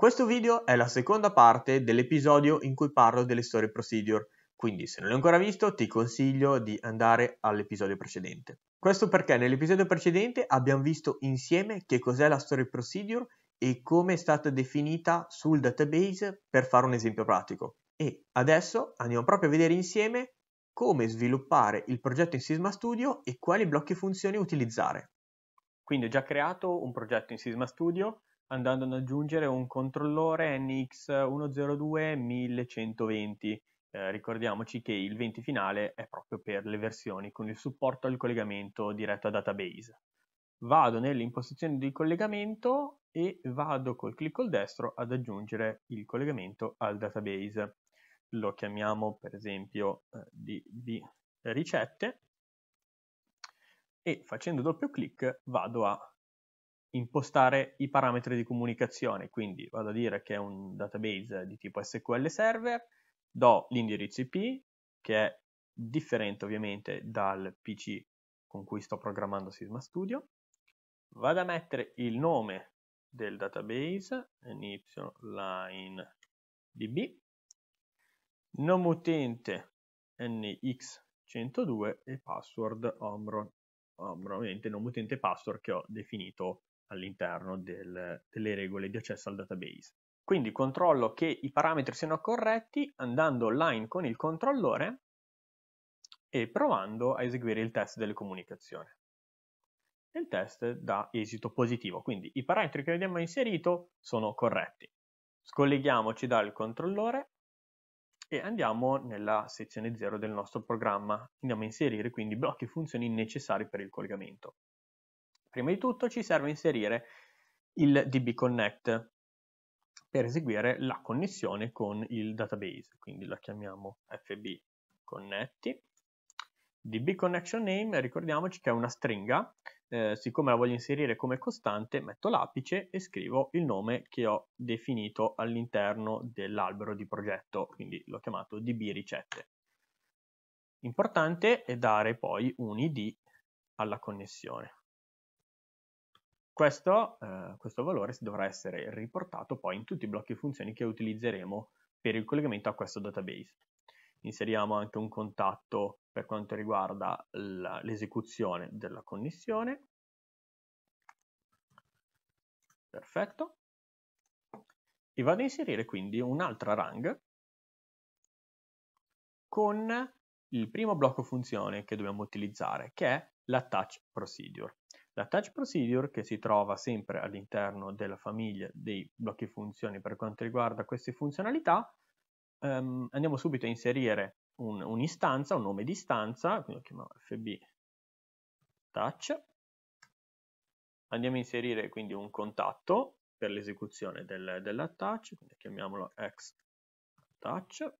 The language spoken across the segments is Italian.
Questo video è la seconda parte dell'episodio in cui parlo delle storie procedure, quindi se non l'hai ancora visto ti consiglio di andare all'episodio precedente. Questo perché nell'episodio precedente abbiamo visto insieme che cos'è la story procedure e come è stata definita sul database per fare un esempio pratico. E adesso andiamo proprio a vedere insieme come sviluppare il progetto in Sisma Studio e quali blocchi funzioni utilizzare. Quindi ho già creato un progetto in Sisma Studio andando ad aggiungere un controllore NX102-1120. Eh, ricordiamoci che il 20 finale è proprio per le versioni con il supporto al collegamento diretto a database. Vado nell'impostazione di collegamento e vado col clic destro ad aggiungere il collegamento al database. Lo chiamiamo per esempio eh, di, di ricette e facendo doppio clic vado a impostare i parametri di comunicazione, quindi vado a dire che è un database di tipo SQL Server, do l'indirizzo IP, che è differente ovviamente dal PC con cui sto programmando Sisma Studio, vado a mettere il nome del database, inizio line db, nome utente nx102 e password omron, ovviamente nome utente password che ho definito all'interno del, delle regole di accesso al database. Quindi controllo che i parametri siano corretti andando online con il controllore e provando a eseguire il test delle comunicazioni. Il test dà esito positivo, quindi i parametri che abbiamo inserito sono corretti. Scolleghiamoci dal controllore e andiamo nella sezione 0 del nostro programma. Andiamo a inserire quindi blocchi e funzioni necessari per il collegamento. Prima di tutto ci serve inserire il DB Connect per eseguire la connessione con il database, quindi la chiamiamo fb connetti. DB connection name, ricordiamoci che è una stringa, eh, siccome la voglio inserire come costante, metto l'apice e scrivo il nome che ho definito all'interno dell'albero di progetto, quindi l'ho chiamato DB ricette. Importante è dare poi un ID alla connessione. Questo, eh, questo valore dovrà essere riportato poi in tutti i blocchi funzioni che utilizzeremo per il collegamento a questo database. Inseriamo anche un contatto per quanto riguarda l'esecuzione della connessione. Perfetto. E vado a inserire quindi un'altra rang con il primo blocco funzione che dobbiamo utilizzare, che è l'attach procedure. La touch procedure, che si trova sempre all'interno della famiglia dei blocchi funzioni per quanto riguarda queste funzionalità, ehm, andiamo subito a inserire un, un'istanza, un nome di istanza, quindi lo chiamiamo fb touch, andiamo a inserire quindi un contatto per l'esecuzione del, della touch, quindi chiamiamolo ex touch,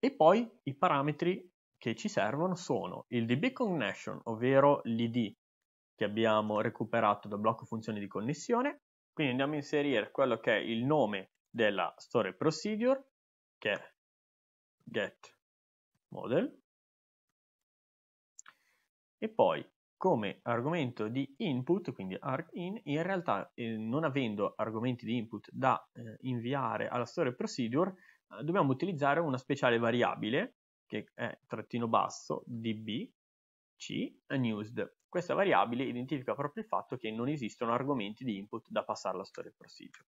e poi i parametri che ci servono sono il DB connection, ovvero l'ID che abbiamo recuperato da blocco funzioni di connessione, quindi andiamo a inserire quello che è il nome della Store procedure, che è get model, e poi come argomento di input, quindi argin, in realtà eh, non avendo argomenti di input da eh, inviare alla Store procedure, eh, dobbiamo utilizzare una speciale variabile che è trattino basso, db, c, unused. Questa variabile identifica proprio il fatto che non esistono argomenti di input da passare alla storia del procedure.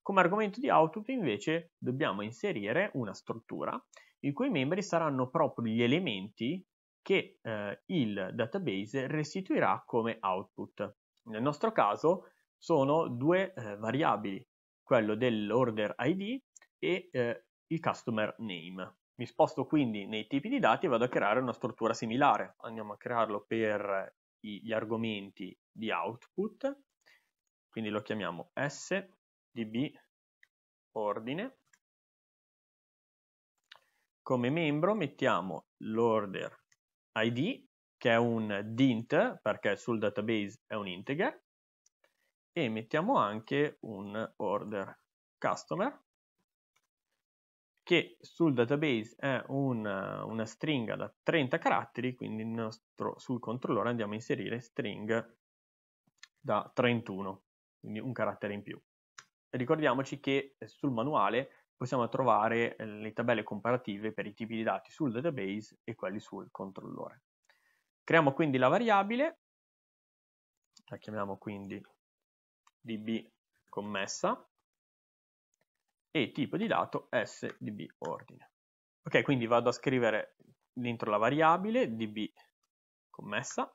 Come argomento di output invece dobbiamo inserire una struttura in cui i membri saranno proprio gli elementi che eh, il database restituirà come output. Nel nostro caso sono due eh, variabili, quello dell'order ID e eh, il customer name. Mi sposto quindi nei tipi di dati e vado a creare una struttura similare. Andiamo a crearlo per eh, gli argomenti di output, quindi lo chiamiamo S, ordine. Come membro mettiamo l'order ID, che è un dint, perché sul database è un integer, e mettiamo anche un order customer, che sul database è una, una stringa da 30 caratteri, quindi nostro, sul controllore andiamo a inserire string da 31, quindi un carattere in più. Ricordiamoci che eh, sul manuale possiamo trovare eh, le tabelle comparative per i tipi di dati sul database e quelli sul controllore. Creiamo quindi la variabile, la chiamiamo quindi db commessa, e tipo di dato s ordine. Ok, quindi vado a scrivere dentro la variabile db commessa.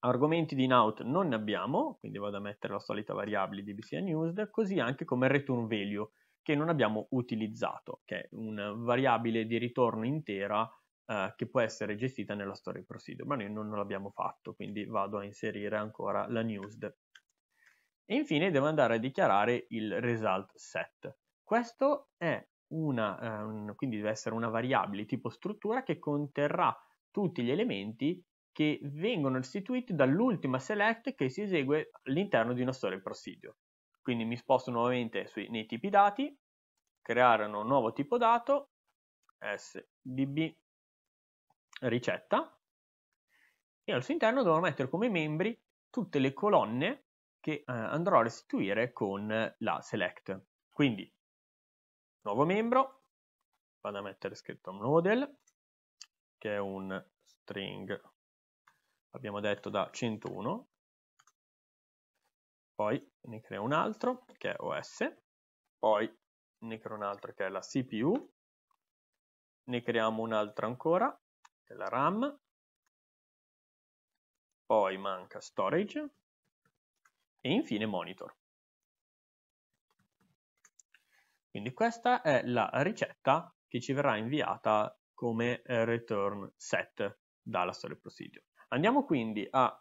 Argomenti di in-out non ne abbiamo, quindi vado a mettere la solita variabile dbc unused, così anche come return value che non abbiamo utilizzato, che è una variabile di ritorno intera eh, che può essere gestita nella story procedure, ma noi non l'abbiamo fatto, quindi vado a inserire ancora la newsed e infine devo andare a dichiarare il result set. Questo è una, um, quindi deve essere una variabile tipo struttura che conterrà tutti gli elementi che vengono restituiti dall'ultima select che si esegue all'interno di una storia procedure. Quindi mi sposto nuovamente sui, nei tipi dati, creare un nuovo tipo dato, sdb ricetta, e al suo interno dovrò mettere come membri tutte le colonne che eh, andrò a restituire con la select. Quindi, nuovo membro, vado a mettere scritto model, che è un string, abbiamo detto, da 101, poi ne creo un altro che è OS, poi ne creo un altro che è la CPU, ne creiamo un altro ancora che è la RAM, poi manca storage, e infine monitor. Quindi questa è la ricetta che ci verrà inviata come eh, return set dalla story procedure. Andiamo quindi a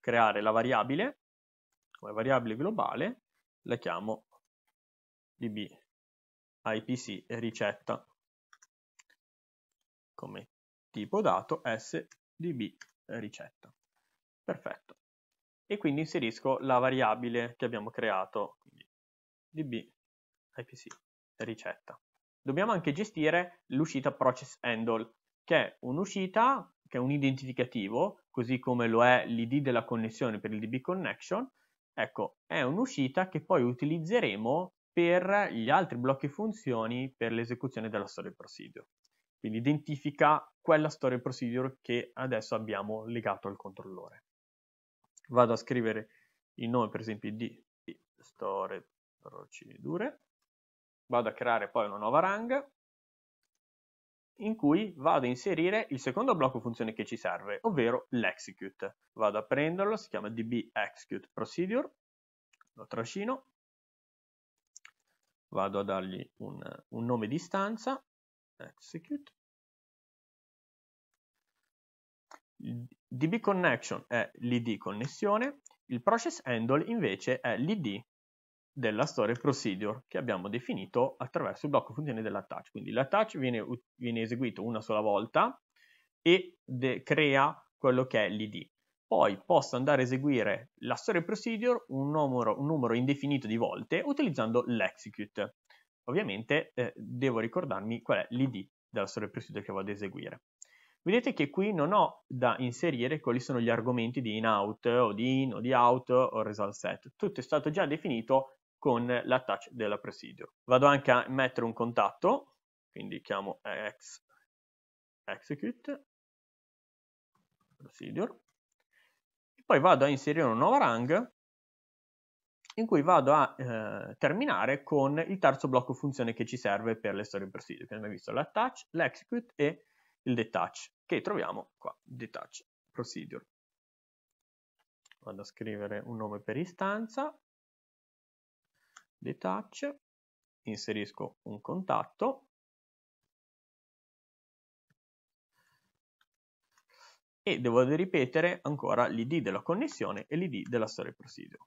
creare la variabile, come variabile globale, la chiamo db ipc ricetta come tipo dato sdb ricetta. Perfetto e quindi inserisco la variabile che abbiamo creato, db IPC ricetta. Dobbiamo anche gestire l'uscita process handle, che è un'uscita, che è un identificativo, così come lo è l'id della connessione per il db connection, ecco, è un'uscita che poi utilizzeremo per gli altri blocchi funzioni per l'esecuzione della story procedure. Quindi identifica quella story procedure che adesso abbiamo legato al controllore vado a scrivere il nome per esempio di store procedure, vado a creare poi una nuova rang in cui vado a inserire il secondo blocco funzione che ci serve, ovvero l'execute. Vado a prenderlo, si chiama db execute procedure, lo trascino, vado a dargli un, un nome di stanza, execute, dbconnection è l'id connessione, il process handle invece è l'id della story procedure che abbiamo definito attraverso il blocco funzione dell'attach. Quindi l'attach viene, viene eseguito una sola volta e crea quello che è l'id. Poi posso andare a eseguire la story procedure un numero, un numero indefinito di volte utilizzando l'execute. Ovviamente eh, devo ricordarmi qual è l'id della story procedure che vado ad eseguire vedete che qui non ho da inserire quali sono gli argomenti di in-out o di in o di out o result set. Tutto è stato già definito con l'attach della procedure. Vado anche a mettere un contatto, quindi chiamo ex execute procedure e poi vado a inserire una nuova rang in cui vado a eh, terminare con il terzo blocco funzione che ci serve per le storie procedure. Abbiamo visto l'attach, l'execute e il detach che troviamo qua, detach procedure. Vado a scrivere un nome per istanza, detach, inserisco un contatto, e devo ripetere ancora l'id della connessione e l'id della story procedure.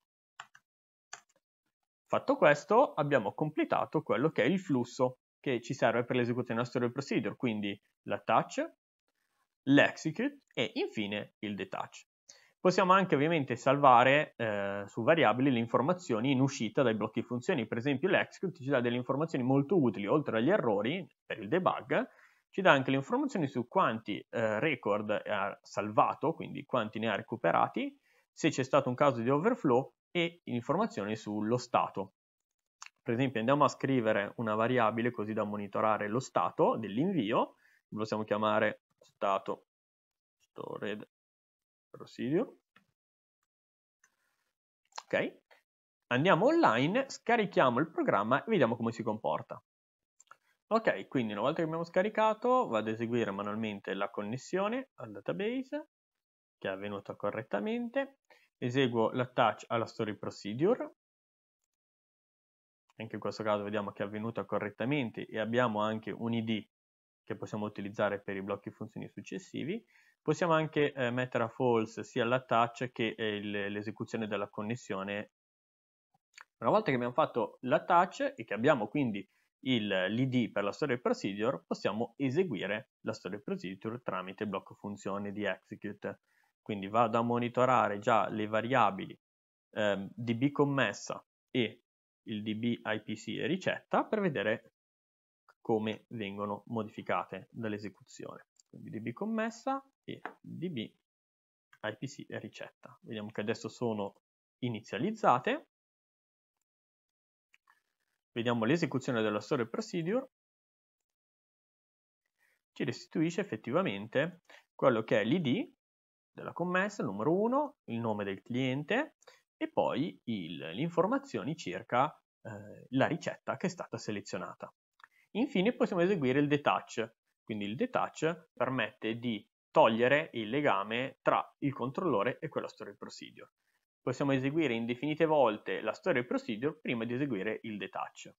Fatto questo abbiamo completato quello che è il flusso che ci serve per l'esecuzione della story procedure, quindi l'attach, l'execute e infine il detach. Possiamo anche ovviamente salvare eh, su variabili le informazioni in uscita dai blocchi funzioni, per esempio l'execute ci dà delle informazioni molto utili, oltre agli errori per il debug, ci dà anche le informazioni su quanti eh, record ha salvato, quindi quanti ne ha recuperati, se c'è stato un caso di overflow e informazioni sullo stato. Per esempio andiamo a scrivere una variabile così da monitorare lo stato dell'invio, possiamo chiamare stato stored presidio. Ok, andiamo online, scarichiamo il programma e vediamo come si comporta. Ok, quindi una volta che abbiamo scaricato vado ad eseguire manualmente la connessione al database che è avvenuta correttamente, eseguo l'attach alla story procedure, anche in questo caso vediamo che è avvenuta correttamente e abbiamo anche un id che possiamo utilizzare per i blocchi funzioni successivi. Possiamo anche eh, mettere a false sia l'attach che eh, l'esecuzione della connessione. Una volta che abbiamo fatto l'attach e che abbiamo quindi l'id per la story procedure, possiamo eseguire la story procedure tramite blocco funzione di execute. Quindi vado a monitorare già le variabili eh, db commessa e il db IPC ricetta per vedere come vengono modificate dall'esecuzione. Quindi db commessa e db IPC ricetta. Vediamo che adesso sono inizializzate. Vediamo l'esecuzione della story procedure. Ci restituisce effettivamente quello che è l'id della commessa, il numero 1, il nome del cliente e poi il, le informazioni circa eh, la ricetta che è stata selezionata. Infine possiamo eseguire il detach, quindi il detach permette di togliere il legame tra il controllore e quella story procedure. Possiamo eseguire indefinite volte la story procedure prima di eseguire il detach.